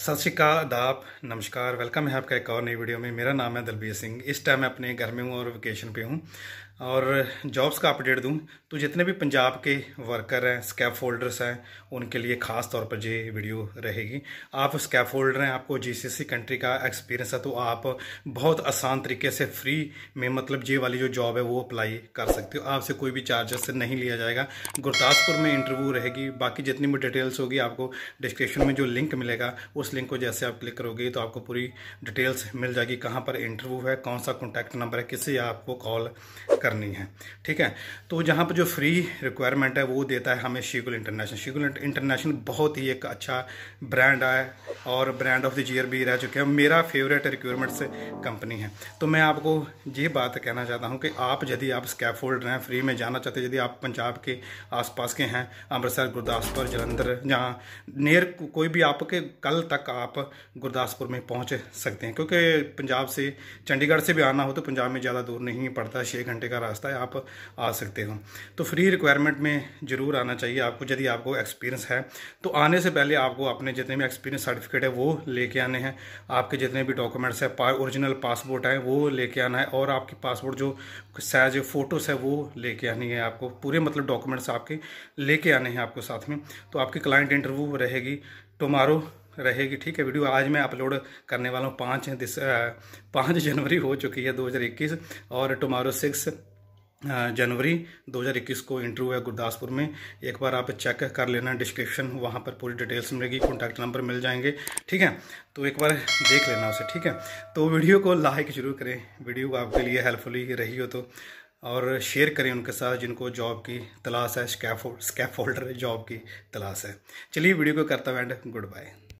सत श्रीकाल आदाब नमस्कार वेलकम है आपका एक और नई वीडियो में मेरा नाम है दलबीर सिंह इस टाइम मैं अपने घर में हूँ और वेकेशन पे हूँ और जॉब्स का अपडेट दूँ तो जितने भी पंजाब के वर्कर हैं स्कैप होल्डर्स हैं उनके लिए ख़ास तौर पर ये वीडियो रहेगी आप स्कैप होल्डर हैं आपको जीसीसी कंट्री का एक्सपीरियंस है तो आप बहुत आसान तरीके से फ्री में मतलब ये वाली जो जॉब है वो अप्लाई कर सकते हो आपसे कोई भी चार्जेस नहीं लिया जाएगा गुरदासपुर में इंटरव्यू रहेगी बाकी जितनी भी डिटेल्स होगी आपको डिस्क्रिप्शन में जो लिंक मिलेगा उस उस लिंक को जैसे आप क्लिक करोगे तो आपको पूरी डिटेल्स मिल जाएगी कहाँ पर इंटरव्यू है कौन सा कॉन्टैक्ट नंबर है किसे आपको कॉल करनी है ठीक है तो जहाँ पर जो फ्री रिक्वायरमेंट है वो देता है हमें शिगुल इंटरनेशनल शिगुल इंटरनेशनल बहुत ही एक अच्छा ब्रांड है और ब्रांड ऑफ द जीयर भी रह चुके हैं मेरा फेवरेट रिक्वायरमेंट्स कंपनी है तो मैं आपको ये बात कहना चाहता हूँ कि आप यदि आप स्कैफोल्ड हैं फ्री में जाना चाहते यदि आप पंजाब के आसपास के हैं अमृतसर गुरदासपुर जलंधर जहाँ नियर कोई भी आपके कल तक आप गुरदासपुर में पहुंच सकते हैं क्योंकि पंजाब से चंडीगढ़ से भी आना हो तो पंजाब में ज़्यादा दूर नहीं पड़ता छः घंटे का रास्ता है आप आ सकते हो तो फ्री रिक्वायरमेंट में ज़रूर आना चाहिए आपको यदि आपको एक्सपीरियंस है तो आने से पहले आपको अपने जितने भी एक्सपीरियंस सर्टिफिकेट है वो लेके आने हैं आपके जितने भी डॉक्यूमेंट्स हैं ओरिजिनल पासपोर्ट है वो लेके आना है और आपकी पासपोर्ट जो साइज फ़ोटोस है वो लेके आनी है आपको पूरे मतलब डॉक्यूमेंट्स आपके लेके आने हैं आपको साथ में तो आपकी क्लाइंट इंटरव्यू रहेगी टुमारो रहेगी ठीक है वीडियो आज मैं अपलोड करने वाला हूँ पाँच दिस पाँच जनवरी हो चुकी है 2021 और टुमारो सिक्स जनवरी 2021 को इंटरव्यू है गुरदासपुर में एक बार आप चेक कर लेना डिस्क्रिप्शन वहाँ पर पूरी डिटेल्स मिलेगी कॉन्टैक्ट नंबर मिल जाएंगे ठीक है तो एक बार देख लेना उसे ठीक है तो वीडियो को लाइक जरूर करें वीडियो आपके लिए हेल्पफुल रही हो तो और शेयर करें उनके साथ जिनको जॉब की तलाश है होल्डर जॉब की तलाश है चलिए वीडियो को करता हूँ एंड गुड बाय